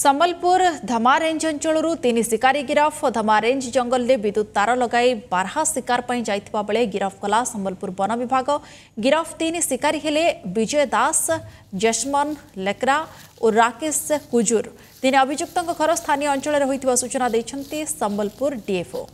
Sambalpur Dhama range ଅଞ୍ଚଳରୁ ତିନି ଶିକାରୀ ଗିରଫ ଧମା ରେଞ୍ଜ ଜଙ୍ଗଲରେ ବିଦ୍ୟୁତ୍ ତାର ଲଗାଇ ବାର୍ହା ଶିକାର ପାଇଁ ଯାଇଥିବା ବେଳେ ଗିରଫ କଲା ସମ୍ବଲପୁର ବନ ବିଭାଗ ଗିରଫ ତିନି ଶିକାରୀ ହେଲେ ବିଜୟ ଦାସ ଜେସମନ୍ ଲେକ୍ରା ଓ ରାକେଶ କୁଜୁର ତିନି ଅଭିଯୁକ୍ତଙ୍କ ଘର ସ୍ଥାନୀୟ ଅଞ୍ଚଳରେ ହୋଇଥିବା ସୂଚନା ଦେଇଛନ୍ତି ସମ୍ବଲପୁର ଡିଏଫଓ